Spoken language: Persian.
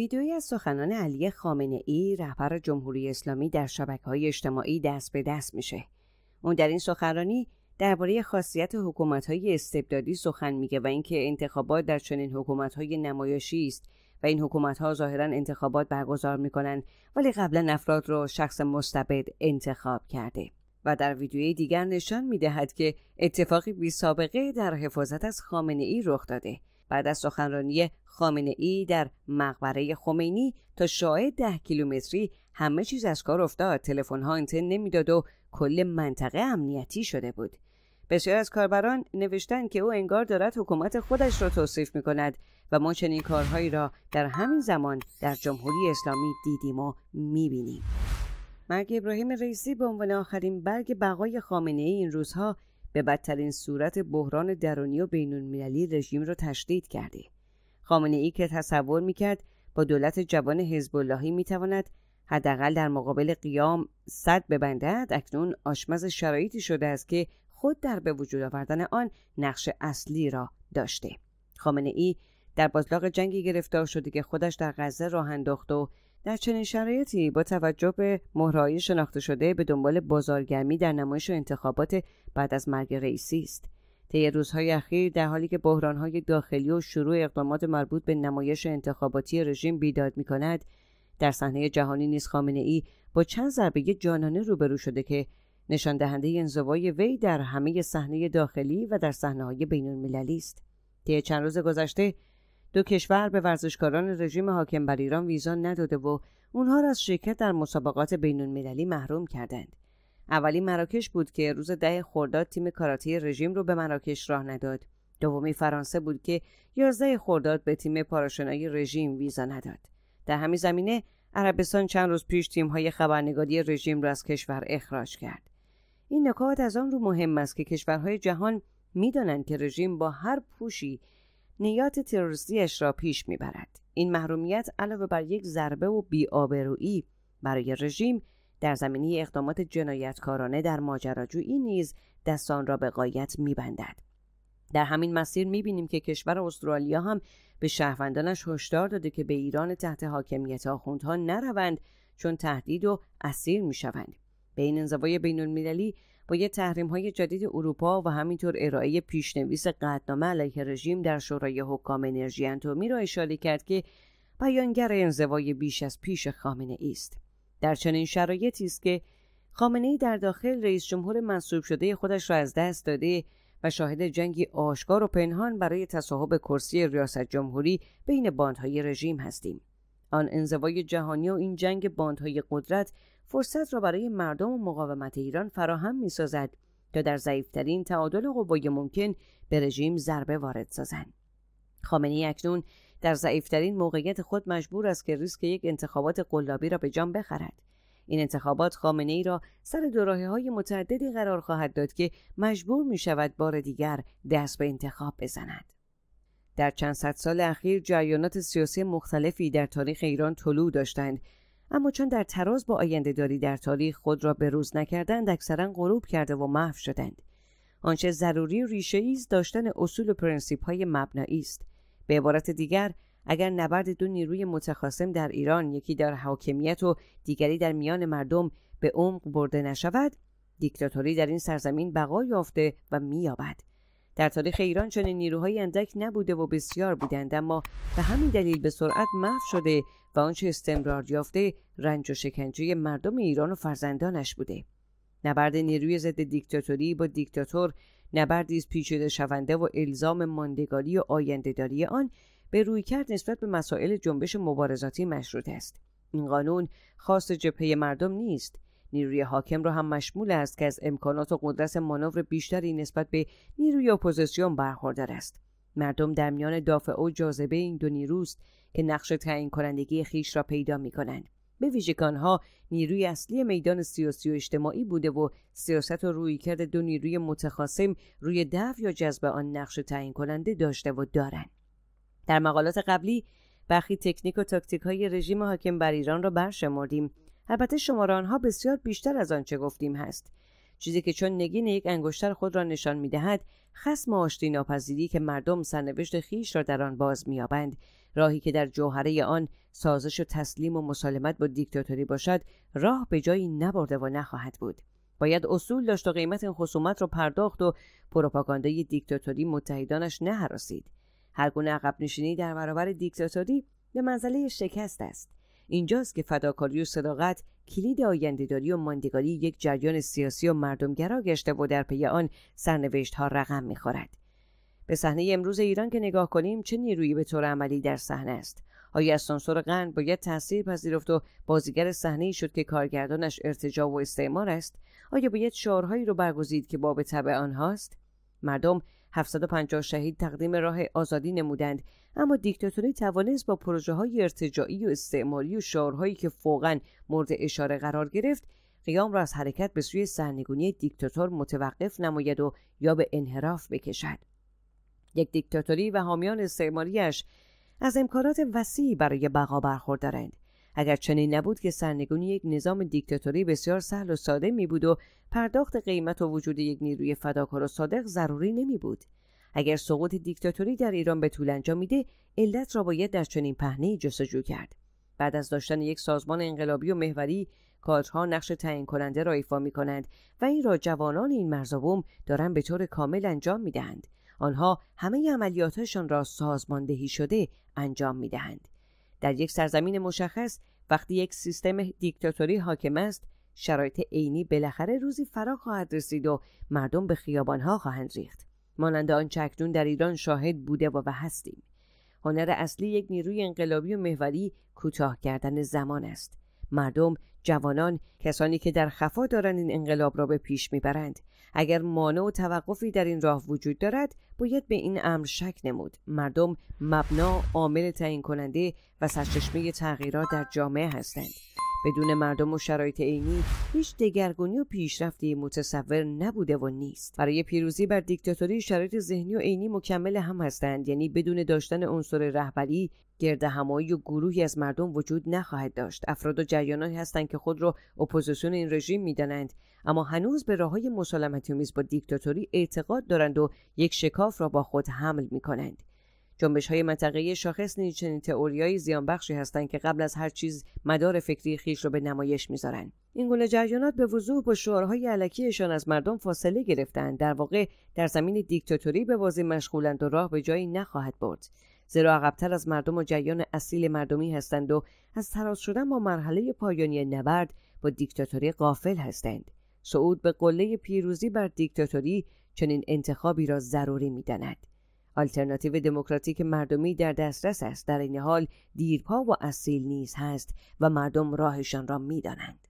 ویدیوی از سخنان علی خامنه ای رهبر جمهوری اسلامی در شبکه های اجتماعی دست به دست میشه. اون در این سخنرانی درباره خاصیت حکومت های استبدادی سخن میگه و اینکه انتخابات در چنین حکومت های نمایشی است و این حکومت ها ظاهرا انتخابات برگزار میکنن ولی قبلا افراد رو شخص مستبد انتخاب کرده. و در ویدیوی دیگر نشان می دهد که اتفاقی بی سابقه در حفاظت از خامنه ای رخ داده بعد از سخنرانی خامنه ای در مقبره خمینی تا شاید ده کیلومتری همه چیز از کار افتاد تلفن ها انتن نمیداد و کل منطقه امنیتی شده بود بسیار از کاربران نوشتند که او انگار دارد حکومت خودش را توصیف می کند و ما چنین کارهایی را در همین زمان در جمهوری اسلامی دیدیم و می مرگ ابراهیم رئیسی به عنوان آخرین برگ بقای خامنه ای این روزها به بدترین صورت بحران درونی و بین المللی رژیم را تشدید کرده. خامنه ای که تصور میکرد با دولت جوان حزب اللهی میتواند حداقل در مقابل قیام صد ببندد اکنون آشمز شرایطی شده است که خود در به وجود آوردن آن نقش اصلی را داشته خامنه ای در بازلاق جنگی گرفتار شده که خودش در غزه راه انداخت و در چنین شرایطی با توجه به مهرهای شناخته شده به دنبال بازارگرمی در نمایش و انتخابات بعد از مرگ رئیسی است طی روزهای اخیر در حالی که بحرانهای داخلی و شروع اقدامات مربوط به نمایش انتخاباتی رژیم بیداد می کند در صحنه جهانی نیز خامنه ای با چند ضربه جانانه روبرو شده که نشان دهنده انزوای وی در همه صحنه داخلی و در صحنه های بین است. طی چند روز گذشته دو کشور به ورزشکاران رژیم حاکم بر ایران ویزا نداده و اونها را از شرکت در مسابقات بین‌المللی محروم کردند اولی مراکش بود که روز ده خرداد تیم کاراتی رژیم رو به مراکش راه نداد دومی فرانسه بود که 11 خرداد به تیم پاراشنای رژیم ویزا نداد در همین زمینه عربستان چند روز پیش تیم‌های خبرنگاری رژیم را از کشور اخراج کرد این نکات از آن رو مهم است که کشورهای جهان میدانند که رژیم با هر پوشی نیات تروریستیش را پیش میبرد این محرومیت علاوه بر یک ضربه و بیآبرویی برای رژیم در زمینه اقدامات جنایتکارانه در ماجراجویی نیز دستان را به قایت میبندد در همین مسیر میبینیم که کشور استرالیا هم به شهروندانش هشدار داده که به ایران تحت حاکمیت آخوندها نروند چون تهدید و اسیر میشوند به این انزوای بین یه تحریم های جدید اروپا و همینطور ارائه پیشنویس قدنامه علیه رژیم در شورای حکام انرژی انتومی را اشاره کرد که بیانگر انزوای بیش از پیش خامنه است در چنین شرایطی است که خامنه ای در داخل رئیس جمهور منصوب شده خودش را از دست داده و شاهد جنگی آشکار و پنهان برای تصاحب کرسی ریاست جمهوری بین باندهای رژیم هستیم آن انزوای جهانی و این جنگ باندهای قدرت فرصت را برای مردم و مقاومت ایران فراهم می سازد تا در ضعیفترین تعادل قوای ممکن به رژیم ضربه وارد سازند. خامنی اکنون در ضعیفترین موقعیت خود مجبور است که ریسک یک انتخابات قلابی را به جان بخرد. این انتخابات خامنه ای را سر دوراهی های متعددی قرار خواهد داد که مجبور می شود بار دیگر دست به انتخاب بزند. در چند صد سال اخیر جریانات سیاسی مختلفی در تاریخ ایران طلوع داشتند اما چون در تراز با آینده داری در تاریخ خود را بروز نکردند اکثرا غروب کرده و محو شدند آنچه ضروری ریشه ایز داشتن اصول و پرنسیپ های مبنایی است به عبارت دیگر اگر نبرد دو نیروی متخاصم در ایران یکی در حاکمیت و دیگری در میان مردم به عمق برده نشود دیکتاتوری در این سرزمین بقا یافته و مییابد در تاریخ ایران چنین نیروهای اندک نبوده و بسیار بودند اما به همین دلیل به سرعت محو شده و آنچه استمرار یافته رنج و شکنجه مردم ایران و فرزندانش بوده نبرد نیروی ضد دیکتاتوری با دیکتاتور نبردی است پیچیده شونده و الزام ماندگاری و آیندهداری آن به روی کرد نسبت به مسائل جنبش مبارزاتی مشروط است این قانون خاص جبهه مردم نیست نیروی حاکم را هم مشمول است که از امکانات و قدرت مانور بیشتری نسبت به نیروی اپوزیسیون برخوردار است مردم در میان دافعه و جاذبه این دو نیروست که نقش تعیین کنندگی خیش را پیدا می کنند. به ویژگان ها نیروی اصلی میدان سیاسی و اجتماعی بوده و سیاست و کرده دو نیروی متخاصم روی دفع یا جذب آن نقش تعیین کننده داشته و دارند در مقالات قبلی برخی تکنیک و تاکتیک های رژیم حاکم بر ایران را برشمردیم البته شماره آنها بسیار بیشتر از آنچه گفتیم هست چیزی که چون نگین یک انگشتر خود را نشان میدهد خسم آشتی ناپذیری که مردم سرنوشت خیش را در آن باز مییابند راهی که در جوهره آن سازش و تسلیم و مسالمت با دیکتاتوری باشد راه به جایی نبرده و نخواهد بود باید اصول داشت و قیمت این خصومت را پرداخت و پروپاگاندای دیکتاتوری متحدانش نهراسید هرگونه عقب نشینی در برابر دیکتاتوری به منزله شکست است اینجاست که فداکاری و صداقت کلید آیندهداری و ماندگاری یک جریان سیاسی و مردمگرا گشته و در پی آن سرنوشت ها رقم میخورد به صحنه امروز ایران که نگاه کنیم چه نیرویی به طور عملی در صحنه است آیا سانسور قرن باید تاثیر پذیرفت و بازیگر صحنه ای شد که کارگردانش ارتجا و استعمار است آیا باید شعارهایی رو برگزید که باب طبع آنهاست مردم 750 شهید تقدیم راه آزادی نمودند اما دیکتاتوری توانست با پروژه های ارتجاعی و استعماری و شعارهایی که فوقا مورد اشاره قرار گرفت قیام را از حرکت به سوی سرنگونی دیکتاتور متوقف نماید و یا به انحراف بکشد یک دیکتاتوری و حامیان استعماریش از امکانات وسیعی برای بقا برخوردارند اگر چنین نبود که سرنگونی یک نظام دیکتاتوری بسیار سهل و ساده می بود و پرداخت قیمت و وجود یک نیروی فداکار و صادق ضروری نمی بود. اگر سقوط دیکتاتوری در ایران به طول انجام میده علت را باید در چنین پهنه جستجو کرد بعد از داشتن یک سازمان انقلابی و محوری کادرها نقش تعیین کننده را ایفا می کنند و این را جوانان این مرزبوم دارند به طور کامل انجام می آنها همه عملیاتشان را سازماندهی شده انجام می دهند. در یک سرزمین مشخص وقتی یک سیستم دیکتاتوری حاکم است شرایط عینی بالاخره روزی فرا خواهد رسید و مردم به خیابانها خواهند ریخت مانند آن چکنون در ایران شاهد بوده و, و هستیم هنر اصلی یک نیروی انقلابی و محوری کوتاه کردن زمان است مردم جوانان کسانی که در خفا دارند این انقلاب را به پیش میبرند اگر مانع و توقفی در این راه وجود دارد باید به این امر شک نمود مردم مبنا عامل تعیین کننده و سرچشمه تغییرات در جامعه هستند بدون مردم و شرایط عینی هیچ دگرگونی و پیشرفتی متصور نبوده و نیست برای پیروزی بر دیکتاتوری شرایط ذهنی و عینی مکمل هم هستند یعنی بدون داشتن عنصر رهبری گرد همایی و گروهی از مردم وجود نخواهد داشت افراد و هستند که خود را اپوزیسیون این رژیم میدانند اما هنوز به راههای مسالمتیومیز با دیکتاتوری اعتقاد دارند و یک شکاف را با خود حمل می کنند. جنبش های منطقه شاخص نیز چنین تئوریای زیانبخشی هستند که قبل از هر چیز مدار فکری خیش را به نمایش میذارند این گونه جریانات به وضوح با شعارهای علکیشان از مردم فاصله گرفتند در واقع در زمین دیکتاتوری به بازی مشغولند و راه به جایی نخواهد برد زیرا عقبتر از مردم و جریان اصیل مردمی هستند و از تراز شدن با مرحله پایانی نبرد با دیکتاتوری قافل هستند صعود به قله پیروزی بر دیکتاتوری چنین انتخابی را ضروری میداند آلترناتیو دموکراتیک مردمی در دسترس است در این حال دیرپا و اصیل نیز هست و مردم راهشان را میدانند